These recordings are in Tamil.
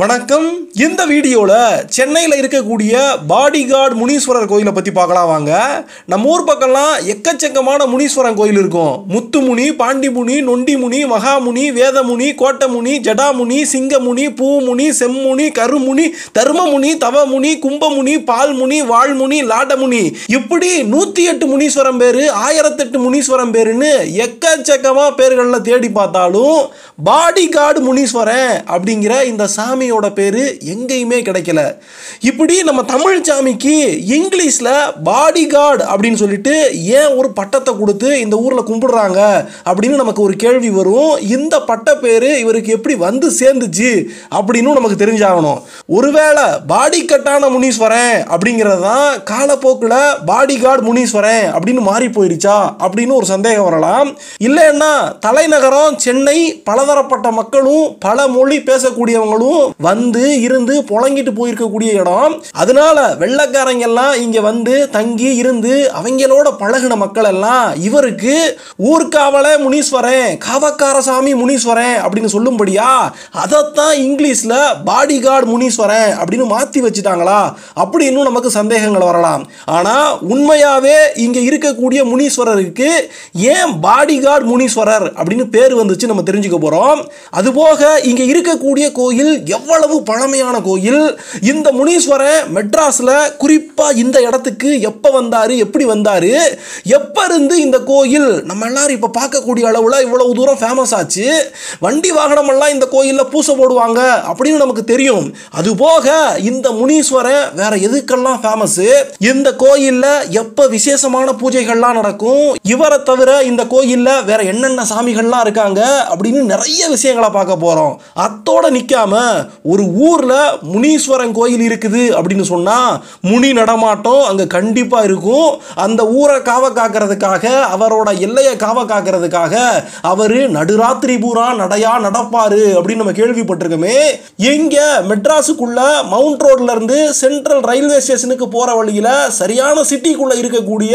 வணக்கம் இந்த வீடியோவில் சென்னையில் இருக்கக்கூடிய பாடிகார்டு முனீஸ்வரர் கோயிலை பற்றி பார்க்கலாம் வாங்க நம்ம ஊர் பக்கம்லாம் எக்கச்சக்கமான முனீஸ்வரன் கோயில் இருக்கும் முத்துமுனி பாண்டிமுனி நொண்டிமுனி மகாமுனி வேதமுனி கோட்டமுனி ஜடாமுனி சிங்கமுனி பூமுனி செம்முனி கருமுனி தர்மமுனி தவமுனி கும்பமுனி பால்முனி வாழ்முனி லாடமுனி இப்படி நூற்றி எட்டு முனீஸ்வரம் பேர் ஆயிரத்தெட்டு முனீஸ்வரம் பேருன்னு எக்கச்சக்கமாக பேர்களில் தேடி பார்த்தாலும் பாடிகார்டு முனீஸ்வரன் அப்படிங்கிற இந்த சாமி சாமியோட பேர் எங்கேயுமே கிடைக்கல இப்படி நம்ம தமிழ் சாமிக்கு இங்கிலீஷில் பாடி கார்டு அப்படின்னு சொல்லிட்டு ஏன் ஒரு பட்டத்தை கொடுத்து இந்த ஊரில் கும்பிடுறாங்க அப்படின்னு நமக்கு ஒரு கேள்வி வரும் இந்த பட்ட பேர் இவருக்கு எப்படி வந்து சேர்ந்துச்சு அப்படின்னு நமக்கு தெரிஞ்சாகணும் ஒருவேளை பாடி கட்டான முனீஸ்வரன் அப்படிங்கிறது தான் காலப்போக்கில் பாடி கார்டு முனீஸ்வரன் அப்படின்னு மாறி போயிருச்சா அப்படின்னு ஒரு சந்தேகம் வரலாம் இல்லைன்னா தலைநகரம் சென்னை பலதரப்பட்ட மக்களும் பல மொழி பேசக்கூடியவங்களும் வந்து இருந்து புழங்கிட்டு போயிருக்கக்கூடிய இடம் அதனால வெள்ளக்காரங்க எல்லாம் இங்க வந்து தங்கி இருந்து அவங்களோட பழகின மக்கள் எல்லாம் இவருக்கு ஊர்காவல முனீஸ்வரன் காவக்காரசாமி முனீஸ்வரன் அப்படின்னு சொல்லும்படியா அதைத்தான் இங்கிலீஷில் பாடி கார்டு முனீஸ்வரன் அப்படின்னு மாற்றி வச்சுட்டாங்களா அப்படின்னு நமக்கு சந்தேகங்கள் வரலாம் ஆனால் உண்மையாகவே இங்கே இருக்கக்கூடிய முனீஸ்வரருக்கு ஏன் பாடி கார்டு முனீஸ்வரர் அப்படின்னு பேர் வந்துச்சு நம்ம தெரிஞ்சுக்க போகிறோம் அதுபோக இங்கே இருக்கக்கூடிய கோயில் எவ்வளோ எவ்வளவு பழமையான கோயில் இந்த முனீஸ்வரன் மெட்ராஸில் குறிப்பாக இந்த இடத்துக்கு எப்போ வந்தார் எப்படி வந்தார் எப்போ இருந்து இந்த கோயில் நம்ம எல்லாரும் இப்போ பார்க்கக்கூடிய அளவில் இவ்வளவு தூரம் ஃபேமஸ் ஆச்சு வண்டி வாகனமெல்லாம் இந்த கோயிலில் பூசை போடுவாங்க அப்படின்னு நமக்கு தெரியும் அதுபோக இந்த முனீஸ்வரன் வேற எதுக்கெல்லாம் ஃபேமஸ்ஸு இந்த கோயிலில் எப்போ விசேஷமான பூஜைகள்லாம் நடக்கும் இவரை தவிர இந்த கோயிலில் வேற என்னென்ன சாமிகள்லாம் இருக்காங்க அப்படின்னு நிறைய விஷயங்களை பார்க்க போகிறோம் அத்தோட நிற்காமல் ஒரு ஊரில் முனீஸ்வரன் கோயில் இருக்குது அப்படின்னு சொன்னால் முனி நடமாட்டம் அங்கே கண்டிப்பாக இருக்கும் அந்த ஊரை காவ காக்கிறதுக்காக அவரோட எல்லையை காவ காக்கிறதுக்காக அவர் நடுராத்திரி பூரா நடையா நடப்பார் அப்படின்னு நம்ம கேள்விப்பட்டிருக்கோமே எங்கே மெட்ராஸுக்குள்ள மவுண்ட் ரோட்லேருந்து சென்ட்ரல் ரயில்வே ஸ்டேஷனுக்கு போகிற வழியில் சரியான சிட்டிக்குள்ளே இருக்கக்கூடிய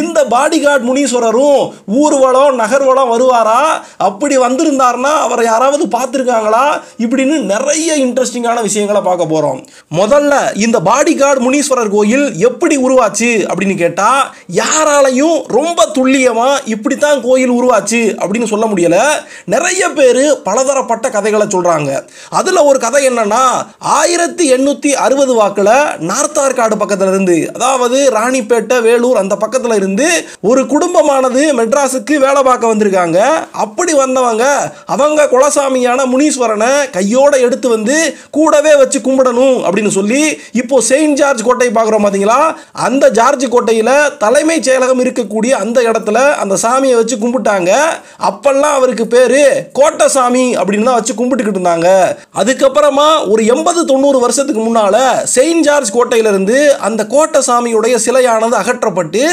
இந்த பாடிகார்ட் முனீஸ்வரரும் ஊர்வலம் நகர்வலம் வருவாரா அப்படி வந்திருந்தார்னா அவரை யாராவது பார்த்துருக்காங்களா இப்படின்னு நிறைய இன்ட்ரெஸ்டிங்கான விஷயங்களை பார்க்க போகிறோம் முதல்ல இந்த பாடி கார்டு முனீஸ்வரர் கோயில் எப்படி உருவாச்சு அப்படின்னு கேட்டால் யாராலையும் ரொம்ப துல்லியமாக இப்படி தான் கோயில் உருவாச்சு அப்படின்னு சொல்ல முடியலை நிறைய பேர் பலதரப்பட்ட கதைகளை சொல்கிறாங்க அதில் ஒரு கதை என்னென்னா ஆயிரத்தி எண்ணூற்றி அறுபது வாக்கில் நார்த்தார்காடு பக்கத்தில் இருந்து அதாவது ராணிப்பேட்டை வேலூர் அந்த பக்கத்தில் இருந்து ஒரு குடும்பமானது மெட்ராஸுக்கு வேலை பார்க்க வந்திருக்காங்க அப்படி வந்தவங்க அவங்க குலசாமியான முனீஸ்வரனை கையோடு எடுத்து வந்து வந்து கூடவே வச்சு கும்பிடணும் அப்படின்னு சொல்லி இப்போ செயின்ட் ஜார்ஜ் கோட்டையை பார்க்குறோம் பார்த்தீங்களா அந்த ஜார்ஜ் கோட்டையில் தலைமைச் செயலகம் இருக்கக்கூடிய அந்த இடத்துல அந்த சாமியை வச்சு கும்பிட்டாங்க அப்பெல்லாம் அவருக்கு பேர் கோட்டசாமி அப்படின்னு தான் வச்சு கும்பிட்டுக்கிட்டு இருந்தாங்க அதுக்கப்புறமா ஒரு எண்பது தொண்ணூறு வருஷத்துக்கு முன்னால் செயின்ட் ஜார்ஜ் கோட்டையிலிருந்து அந்த கோட்டசாமியுடைய சிலையானது அகற்றப்பட்டு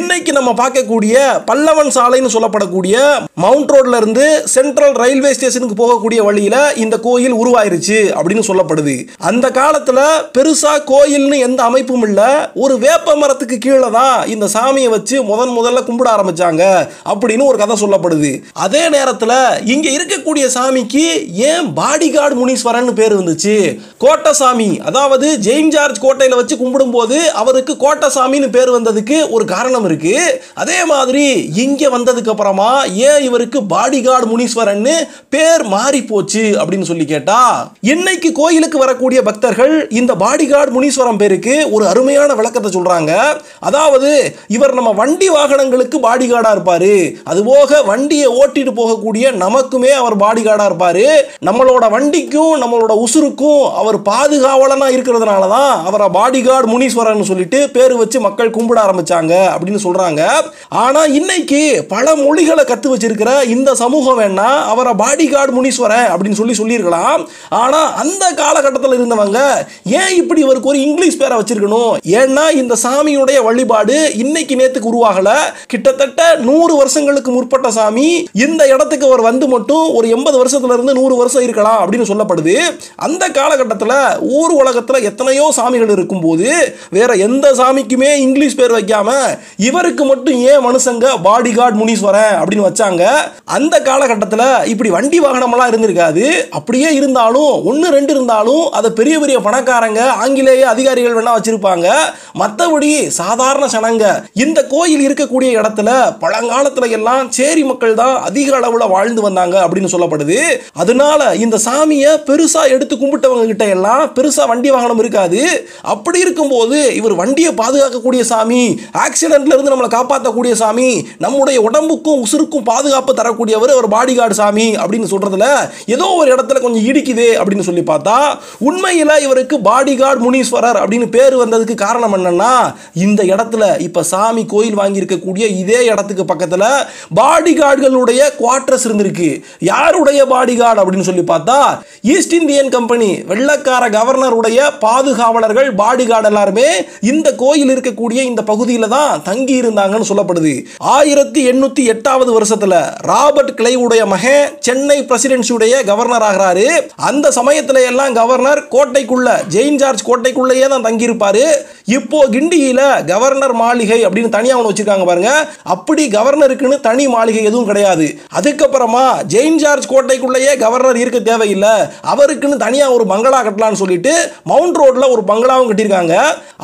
இன்னைக்கு நம்ம பார்க்கக்கூடிய பல்லவன் சாலைன்னு சொல்லப்படக்கூடிய மவுண்ட் ரோட்ல இருந்து சென்ட்ரல் ரயில்வே ஸ்டேஷனுக்கு போகக்கூடிய வழியில் இந்த கோயில் உருவாயிருச்சு அப்படின்னு சொல்லப்படுது அந்த காலத்துல பெருசா கோயில்னு எந்த அமைப்பும் இல்ல ஒரு வேப்ப மரத்துக்கு கீழே தான் இந்த சாமியை வச்சு முதன் முதல்ல கும்பிட ஆரம்பிச்சாங்க அப்படின்னு ஒரு கதை சொல்லப்படுது அதே நேரத்தில் இங்க இருக்கக்கூடிய சாமிக்கு ஏன் பாடிகார்டு முனீஸ்வரன் பேர் இருந்துச்சு கோட்டசாமி அதாவது ஜெயின் ஜார்ஜ் கோட்டையில் வச்சு கும்பிடும் போது அவருக்கு கோட்டசாமின்னு பேர் வந்ததுக்கு ஒரு காரணம் இருக்கு அதே மாதிரி இங்க வந்ததுக்கு அப்புறமா ஏன் இவருக்கு பாடிகார்டு முனீஸ்வரன் பேர் மாறி போச்சு அப்படின்னு சொல்லி கேட்டா இன்னைக்கு கோயிலுக்கு வரக்கூடிய பக்தர்கள் இந்த பாடிகார்டு முனீஸ்வரம் பேருக்கு ஒரு அருமையான விளக்கத்தை சொல்கிறாங்க அதாவது இவர் நம்ம வண்டி வாகனங்களுக்கு பாடிகார்டாக இருப்பார் அதுபோக வண்டியை ஓட்டிட்டு போகக்கூடிய நமக்குமே அவர் பாடிகார்டாக இருப்பார் நம்மளோட வண்டிக்கும் நம்மளோட உசுருக்கும் அவர் பாதுகாவலனாக இருக்கிறதுனால தான் அவரை பாடிகார்டு முனீஸ்வரன் சொல்லிட்டு பேர் வச்சு மக்கள் கும்பிட ஆரம்பித்தாங்க அப்படின்னு சொல்கிறாங்க ஆனால் இன்னைக்கு பல மொழிகளை கற்று வச்சிருக்கிற இந்த சமூகம் வேணா அவரை பாடிகார்டு முனீஸ்வரன் அப்படின்னு சொல்லி சொல்லியிருக்கலாம் ஆனால் ஆனால் அந்த காலகட்டத்தில் இருந்தவங்க ஏன் இப்படி இவருக்கு ஒரு இங்கிலீஷ் பேரை வச்சிருக்கணும் ஏன்னா இந்த சாமியுடைய வழிபாடு இன்னைக்கு நேத்துக்கு உருவாகல கிட்டத்தட்ட நூறு வருஷங்களுக்கு முற்பட்ட சாமி இந்த இடத்துக்கு அவர் வந்து மட்டும் ஒரு எண்பது வருஷத்துல இருந்து நூறு வருஷம் இருக்கலாம் அப்படின்னு சொல்லப்படுது அந்த காலகட்டத்தில் ஊர் உலகத்தில் எத்தனையோ சாமிகள் இருக்கும்போது வேற எந்த சாமிக்குமே இங்கிலீஷ் பேர் வைக்காம இவருக்கு மட்டும் ஏன் மனுஷங்க பாடி கார்டு முனீஸ்வரன் அப்படின்னு வச்சாங்க அந்த காலகட்டத்தில் இப்படி வண்டி எல்லாம் இருந்திருக்காது அப்படியே இருந்தாலும் ஒன்று ரெண்டு இருந்தாலும் அதை பெரிய பெரிய பணக்காரங்க ஆங்கிலேய அதிகாரிகள் வேணால் வச்சுருப்பாங்க மற்றபடி சாதாரண சனங்க இந்த கோயில் இருக்கக்கூடிய இடத்துல பழங்காலத்தில் எல்லாம் சேரி மக்கள் தான் அதிக அளவில் வாழ்ந்து வந்தாங்க அப்படின்னு சொல்லப்படுது அதனால இந்த சாமியை பெருசாக எடுத்து கும்பிட்டவங்க கிட்ட எல்லாம் பெருசாக வண்டி வாகனம் இருக்காது அப்படி இருக்கும்போது இவர் வண்டியை பாதுகாக்கக்கூடிய சாமி ஆக்சிடென்ட்ல இருந்து நம்மளை காப்பாற்றக்கூடிய சாமி நம்முடைய உடம்புக்கும் உசுருக்கும் பாதுகாப்பு தரக்கூடியவர் ஒரு பாடிகார்டு சாமி அப்படின்னு சொல்கிறதுல ஏதோ ஒரு இடத்துல கொஞ்சம் இடிக்குது அப்படின்னு சொல்லி பார்த்தா உண்மையில் இவருக்கு பாடி கார்டு முனீஸ்வரர் அப்படின்னு பேர் வந்ததுக்கு காரணம் என்னன்னா இந்த இடத்துல இப்போ சாமி கோயில் வாங்கியிருக்கக்கூடிய இதே இடத்துக்கு பக்கத்தில் பாடி கார்டுகளுடைய குவார்டர்ஸ் இருந்திருக்கு யாருடைய பாடி கார்டு அப்படின்னு சொல்லி பார்த்தா ஈஸ்ட் இந்தியன் கம்பெனி வெள்ளக்கார கவர்னருடைய பாதுகாவலர்கள் பாடி கார்டு எல்லாருமே இந்த கோயில் இருக்கக்கூடிய இந்த பகுதியில் தான் தங்கி இருந்தாங்கன்னு சொல்லப்படுது ஆயிரத்தி எண்ணூத்தி எட்டாவது வருஷத்தில் ராபர்ட் கிளைவுடைய மகன் சென்னை பிரசிடென்சியுடைய கவர்னர் ஆகிறாரு அந்த சமயத்தில் எல்லாம் கவர்னர் கோட்டைக்குள்ளே ஜெயின் ஜார்ஜ் கோட்டைக்குள்ளேயே தான் தங்கியிருப்பார் இப்போ கிண்டியில் கவர்னர் மாளிகை அப்படின்னு தனியாக ஒன்று வச்சுருக்காங்க பாருங்க அப்படி கவர்னருக்குன்னு தனி மாளிகை எதுவும் கிடையாது அதுக்கப்புறமா ஜெயின் ஜார்ஜ் கோட்டைக்குள்ளேயே கவர்னர் இருக்க தேவையில்லை அவருக்குன்னு தனியாக ஒரு பங்களா கட்டலான்னு சொல்லிட்டு மவுண்ட் ரோட்டில் ஒரு பங்களாவும் கட்டியிருக்காங்க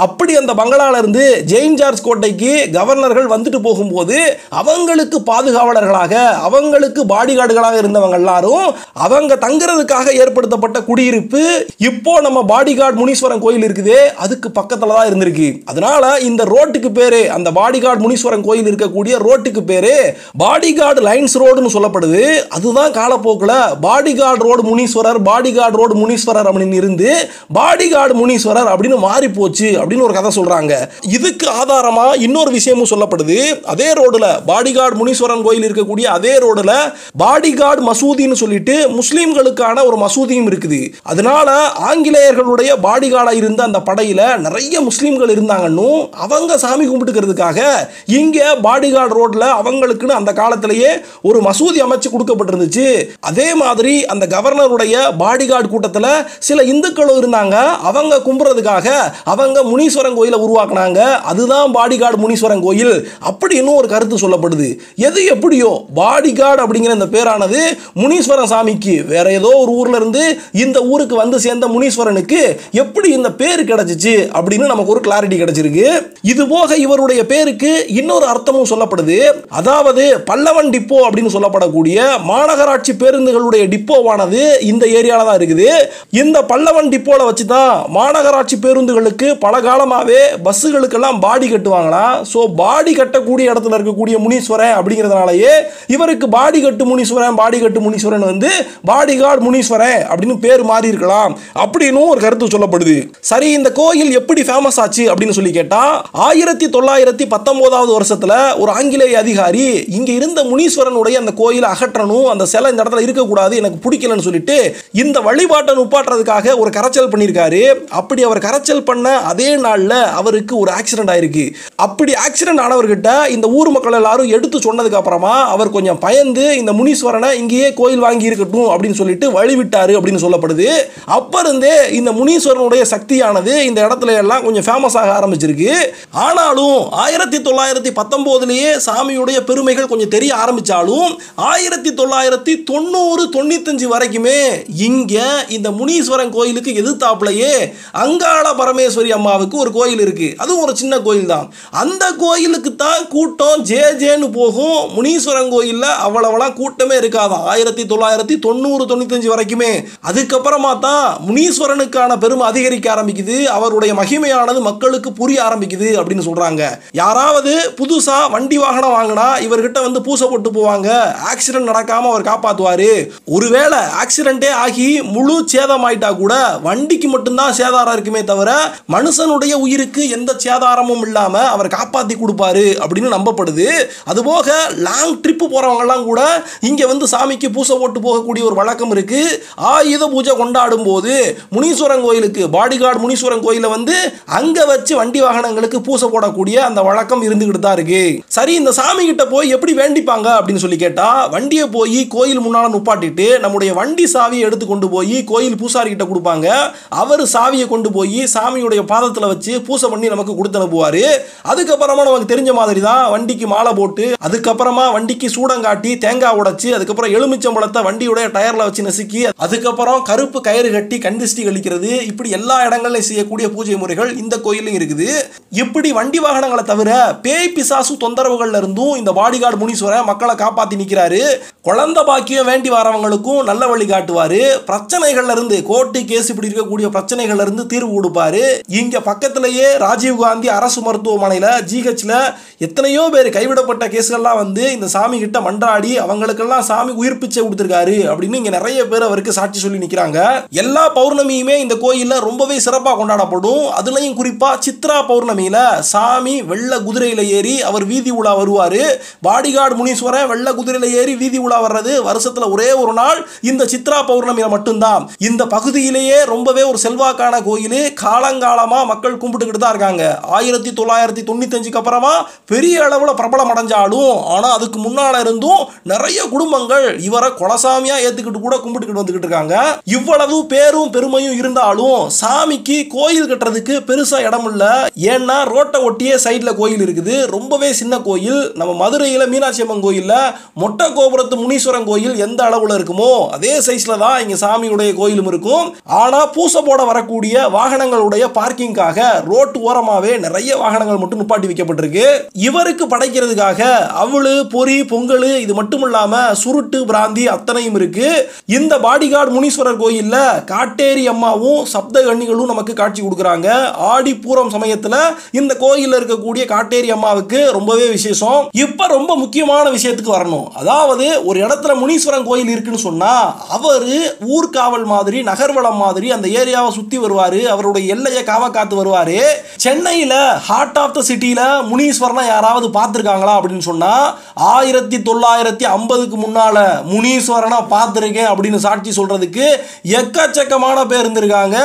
அப்படி அந்த இருந்து ஜெயின் ஜார்ஜ் கோட்டைக்கு கவர்னர்கள் வந்துட்டு போகும்போது அவங்களுக்கு பாதுகாவலர்களாக அவங்களுக்கு பாடிகார்டுகளாக இருந்தவங்க எல்லாரும் அவங்க தங்குறதுக்காக ஏற்படுத்த கட்டப்பட்ட குடியிருப்பு இப்போ நம்ம பாடிகார்டு முனீஸ்வரன் கோயில் இருக்குது அதுக்கு பக்கத்தில் தான் இருந்திருக்கு அதனால இந்த ரோட்டுக்கு பேரு அந்த பாடிகார்டு முனீஸ்வரன் கோயில் இருக்கக்கூடிய ரோட்டுக்கு பேரு பாடிகார்டு லைன்ஸ் ரோடுன்னு சொல்லப்படுது அதுதான் காலப்போக்கில் bodyguard road Muneeswarar bodyguard road Muneeswarar அப்படின்னு இருந்து பாடிகார்டு முனீஸ்வரர் அப்படின்னு மாறி போச்சு அப்படின்னு ஒரு கதை சொல்றாங்க இதுக்கு ஆதாரமா இன்னொரு விஷயமும் சொல்லப்படுது அதே ரோடுல பாடிகார்டு முனீஸ்வரன் கோயில் இருக்கக்கூடிய அதே ரோடுல பாடிகார்டு மசூதின்னு சொல்லிட்டு முஸ்லீம்களுக்கான ஒரு மசூதியும் இருக்குது அதனால ஆங்கிலேயர்களுடைய பாடிகார்டாக இருந்த அந்த படையில் நிறைய முஸ்லீம்கள் இருந்தாங்கன்னு அவங்க சாமி கும்பிட்டுக்கிறதுக்காக இங்கே பாடிகார்டு ரோட்டில் அவங்களுக்குன்னு அந்த காலத்திலேயே ஒரு மசூதி அமைச்சு கொடுக்கப்பட்டிருந்துச்சு அதே மாதிரி அந்த கவர்னருடைய பாடிகார்டு கூட்டத்தில் சில இந்துக்களும் இருந்தாங்க அவங்க கும்புறதுக்காக அவங்க முனீஸ்வரன் கோயிலை உருவாக்குனாங்க அதுதான் பாடிகார்டு முனீஸ்வரன் கோயில் அப்படின்னு ஒரு கருத்து சொல்லப்படுது எது எப்படியோ பாடிகார்டு அப்படிங்கிற இந்த பேரானது முனீஸ்வரன் சாமிக்கு வேற ஏதோ ஒரு ஊர்ல இருந்து இந்த ஊருக்கு வந்து சேர்ந்த முனீஸ்வரனுக்கு எப்படி இந்த பேர் கிடைச்சிச்சு அப்படின்னு நமக்கு ஒரு கிளாரிட்டி கிடைச்சிருக்கு இது போக இவருடைய பேருக்கு இன்னொரு அர்த்தமும் சொல்லப்படுது அதாவது பல்லவன் டிப்போ அப்படின்னு சொல்லப்படக்கூடிய மாநகராட்சி பேருந்துகளுடைய டிப்போவானது இந்த ஏரியாவில் தான் இருக்குது இந்த பல்லவன் டிப்போவில் வச்சு தான் மாநகராட்சி பேருந்துகளுக்கு பல காலமாகவே பஸ்ஸுகளுக்கெல்லாம் பாடி கட்டுவாங்களாம் ஸோ பாடி கட்டக்கூடிய இடத்துல இருக்கக்கூடிய முனீஸ்வரன் அப்படிங்கிறதுனாலயே இவருக்கு பாடி கட்டு முனீஸ்வரன் பாடி கட்டு முனீஸ்வரன் வந்து பாடி கார்டு முனீஸ்வரன் அப்படின்னு இன்னும் பேர் மாறி இருக்கலாம் அப்படின்னு ஒரு கருத்து சொல்லப்படுது சரி இந்த கோயில் எப்படி ஃபேமஸ் ஆச்சு அப்படின்னு சொல்லி கேட்டா ஆயிரத்தி தொள்ளாயிரத்தி பத்தொன்பதாவது வருஷத்துல ஒரு ஆங்கிலேய அதிகாரி இங்க இருந்த முனீஸ்வரனுடைய அந்த கோயில் அகற்றணும் அந்த சிலை இந்த இடத்துல இருக்கக்கூடாது எனக்கு பிடிக்கலன்னு சொல்லிட்டு இந்த வழிபாட்டை நுப்பாட்டுறதுக்காக ஒரு கரைச்சல் பண்ணியிருக்காரு அப்படி அவர் கரைச்சல் பண்ண அதே நாள்ல அவருக்கு ஒரு ஆக்சிடென்ட் ஆயிருக்கு அப்படி ஆக்சிடென்ட் ஆனவர்கிட்ட இந்த ஊர் மக்கள் எல்லாரும் எடுத்து சொன்னதுக்கு அப்புறமா அவர் கொஞ்சம் பயந்து இந்த முனீஸ்வரனை இங்கேயே கோயில் வாங்கி இருக்கட்டும் அப்படின்னு சொல்லிட்டு வழிவிட்டாரு அப்படின்னு சொல்லப்படுது அப்போ இருந்தே இந்த முனீஸ்வரனுடைய சக்தியானது இந்த இடத்துல எல்லாம் கொஞ்சம் ஃபேமஸ் ஆக ஆரம்பிச்சிருக்கு ஆனாலும் ஆயிரத்தி தொள்ளாயிரத்தி பத்தொம்போதுலேயே சாமியுடைய பெருமைகள் கொஞ்சம் தெரிய ஆரம்பித்தாலும் ஆயிரத்தி தொள்ளாயிரத்தி தொண்ணூறு தொண்ணூத்தஞ்சு வரைக்குமே இங்கே இந்த முனீஸ்வரன் கோயிலுக்கு எதிர்த்தாப்புலையே அங்காள பரமேஸ்வரி அம்மாவுக்கு ஒரு கோயில் இருக்குது அதுவும் ஒரு சின்ன கோயில் தான் அந்த கோயிலுக்கு தான் கூட்டம் ஜே ஜேன்னு போகும் முனீஸ்வரன் கோயிலில் அவ்வளவெல்லாம் கூட்டமே இருக்காதான் ஆயிரத்தி தொள்ளாயிரத்தி தொண்ணூறு தொண்ணூத்தஞ்சு வரைக்குமே அதுக்கப்புறமா தான் முனீஸ்வரனுக்கான பெருமை அதிகரிக்க ஆரம்பிக்குது அவருடைய மகிமையானது மக்களுக்கு புரிய ஆரம்பிக்குது அப்படின்னு சொல்கிறாங்க யாராவது புதுசாக வண்டி வாகனம் வாங்கினா இவர்கிட்ட வந்து பூசை போட்டு போவாங்க ஆக்சிடென்ட் நடக்காமல் அவர் காப்பாற்றுவார் ஒருவேளை ஆக்சிடென்ட்டே ஆகி முழு சேதம் ஆயிட்டா கூட வண்டிக்கு மட்டும்தான் சேதாரம் இருக்குமே தவிர மனுஷனுடைய உயிருக்கு எந்த சேதாரமும் இல்லாமல் அவர் காப்பாற்றி கொடுப்பாரு அப்படின்னு நம்பப்படுது அதுபோக லாங் ட்ரிப்பு போகிறவங்கலாம் கூட இங்கே வந்து சாமிக்கு பூசை போட்டு போகக்கூடிய ஒரு வழக்கம் இருக்குது ஆயிரம் ஆயுத பூஜை கொண்டாடும் போது முனீஸ்வரன் கோயிலுக்கு பாடிகார்டு முனீஸ்வரன் கோயிலில் வந்து அங்கே வச்சு வண்டி வாகனங்களுக்கு பூசை போடக்கூடிய அந்த வழக்கம் இருந்துக்கிட்டு தான் இருக்கு சரி இந்த சாமி கிட்ட போய் எப்படி வேண்டிப்பாங்க அப்படின்னு சொல்லி கேட்டா வண்டியை போய் கோயில் முன்னால் நுப்பாட்டிட்டு நம்முடைய வண்டி சாவியை எடுத்து கொண்டு போய் கோயில் பூசாரி கிட்ட கொடுப்பாங்க அவர் சாவியை கொண்டு போய் சாமியுடைய பாதத்தில் வச்சு பூசை பண்ணி நமக்கு கொடுத்து அனுப்புவார் அதுக்கப்புறமா நமக்கு தெரிஞ்ச மாதிரி தான் வண்டிக்கு மாலை போட்டு அதுக்கப்புறமா வண்டிக்கு சூடம் காட்டி தேங்காய் உடைச்சி அதுக்கப்புறம் எலுமிச்சம்பழத்தை வண்டியுடைய டயரில் வச்சு நசுக்கி அதுக்கப்புறம் அப்புறம் கருப்பு கயிறு கட்டி கண்டிஷ்டி கழிக்கிறது இப்படி எல்லா இடங்களிலும் செய்யக்கூடிய பூஜை முறைகள் இந்த கோயிலும் இருக்குது இப்படி வண்டி வாகனங்களை தவிர பேய் பிசாசு தொந்தரவுகள்ல இருந்தும் இந்த பாடிகார்டு முனீஸ்வர மக்களை காப்பாத்தி நிற்கிறாரு குழந்த பாக்கியம் வேண்டி வரவங்களுக்கும் நல்ல வழி காட்டுவாரு பிரச்சனைகள்ல இருந்து கோர்ட்டு கேஸ் இப்படி இருக்கக்கூடிய பிரச்சனைகள்ல இருந்து தீர்வு கொடுப்பாரு இங்க பக்கத்திலேயே ராஜீவ்காந்தி அரசு மருத்துவமனையில் ஜிஹெச்ல எத்தனையோ பேர் கைவிடப்பட்ட கேஸ்கள்லாம் வந்து இந்த சாமி கிட்ட மன்றாடி அவங்களுக்கெல்லாம் சாமி உயிர்ப்பிச்சை கொடுத்துருக்காரு அப்படின்னு இங்க நிறைய பேர் அவருக்கு சாட்சி சொல்லி சொல்லி நிற்கிறாங்க எல்லா பௌர்ணமியுமே இந்த கோயிலில் ரொம்பவே சிறப்பாக கொண்டாடப்படும் அதுலேயும் குறிப்பாக சித்ரா பௌர்ணமியில் சாமி வெள்ள குதிரையில் ஏறி அவர் வீதி உலா வருவார் பாடிகார்டு முனீஸ்வரன் வெள்ள குதிரையில் ஏறி வீதி உலா வர்றது வருஷத்தில் ஒரே ஒரு நாள் இந்த சித்ரா பௌர்ணமியில் மட்டும்தான் இந்த பகுதியிலேயே ரொம்பவே ஒரு செல்வாக்கான கோயில் காலங்காலமாக மக்கள் கும்பிட்டுக்கிட்டு தான் இருக்காங்க ஆயிரத்தி தொள்ளாயிரத்தி தொண்ணூத்தஞ்சுக்கு அப்புறமா பெரிய அளவில் பிரபலம் அடைஞ்சாலும் ஆனால் அதுக்கு முன்னால் இருந்தும் நிறைய குடும்பங்கள் இவரை கொலசாமியாக ஏற்றுக்கிட்டு கூட கும்பிட்டுக்கிட்டு வந்துக்கிட்டு இருக்காங்க இவ்வளவு பேரும் பெருமையும் இருந்தாலும் சாமிக்கு கோயில் கட்டுறதுக்கு பெருசா இடம் இல்ல ஏன்னா ரோட்டை ஒட்டிய சைட்ல கோயில் இருக்குது ரொம்பவே சின்ன கோயில் நம்ம மதுரையில மீனாட்சி அம்மன் கோயில்ல மொட்டை கோபுரத்து முனீஸ்வரன் கோயில் எந்த அளவுல இருக்குமோ அதே சைஸ்ல தான் இங்க சாமியுடைய கோயிலும் இருக்கும் ஆனா பூசை போட வரக்கூடிய வாகனங்களுடைய பார்க்கிங்காக ரோட்டு ஓரமாவே நிறைய வாகனங்கள் மட்டும் நிப்பாட்டி வைக்கப்பட்டிருக்கு இவருக்கு படைக்கிறதுக்காக அவளு பொறி பொங்கல் இது மட்டும் இல்லாம சுருட்டு பிராந்தி அத்தனையும் இருக்கு இந்த பாடிகார்டு முனி சனீஸ்வரர் கோயிலில் காட்டேரி அம்மாவும் சப்த கண்ணிகளும் நமக்கு காட்சி கொடுக்குறாங்க ஆடி பூரம் சமயத்தில் இந்த கோயிலில் இருக்கக்கூடிய காட்டேரி அம்மாவுக்கு ரொம்பவே விசேஷம் இப்போ ரொம்ப முக்கியமான விஷயத்துக்கு வரணும் அதாவது ஒரு இடத்துல முனீஸ்வரன் கோயில் இருக்குன்னு சொன்னால் அவர் ஊர்காவல் மாதிரி நகர்வளம் மாதிரி அந்த ஏரியாவை சுற்றி வருவார் அவருடைய எல்லையை காவ காத்து வருவார் சென்னையில் ஹார்ட் ஆஃப் த சிட்டியில் முனீஸ்வரனை யாராவது பார்த்துருக்காங்களா அப்படின்னு சொன்னால் ஆயிரத்தி தொள்ளாயிரத்தி ஐம்பதுக்கு முன்னால் முனீஸ்வரனை பார்த்துருக்கேன் அப்படின்னு சாட்சி சொல்கிறதுக்கு பகுதிக்கு எக்கச்சக்கமான பேர் இருந்திருக்காங்க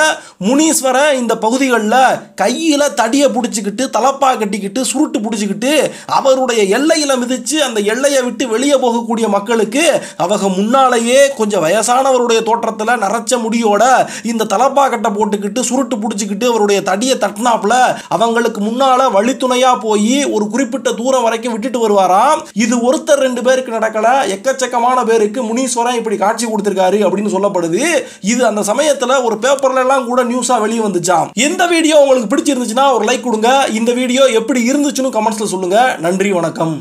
முனீஸ்வரன் இந்த பகுதிகளில் கையில் தடியை பிடிச்சிக்கிட்டு தலப்பா கட்டிக்கிட்டு சுருட்டு பிடிச்சிக்கிட்டு அவருடைய எல்லையில் மிதித்து அந்த எல்லையை விட்டு வெளியே போகக்கூடிய மக்களுக்கு அவங்க முன்னாலேயே கொஞ்சம் வயசானவருடைய தோற்றத்தில் நரைச்ச முடியோட இந்த தலப்பா கட்டை போட்டுக்கிட்டு சுருட்டு பிடிச்சிக்கிட்டு அவருடைய தடியை தட்டினாப்புல அவங்களுக்கு முன்னால் வழித்துணையாக போய் ஒரு குறிப்பிட்ட தூரம் வரைக்கும் விட்டுட்டு வருவாராம் இது ஒருத்தர் ரெண்டு பேருக்கு நடக்கலை எக்கச்சக்கமான பேருக்கு முனீஸ்வரன் இப்படி காட்சி கொடுத்துருக்காரு அப்படின்னு சொல்லப்படுது பேசப்படுது இது அந்த சமயத்தில் ஒரு பேப்பர்ல எல்லாம் கூட நியூஸாக வெளியே வந்துச்சாம் இந்த வீடியோ உங்களுக்கு பிடிச்சிருந்துச்சுன்னா ஒரு லைக் கொடுங்க இந்த வீடியோ எப்படி இருந்துச்சுன்னு கமெண்ட்ஸ்ல சொல்லுங்க நன்றி வணக்கம்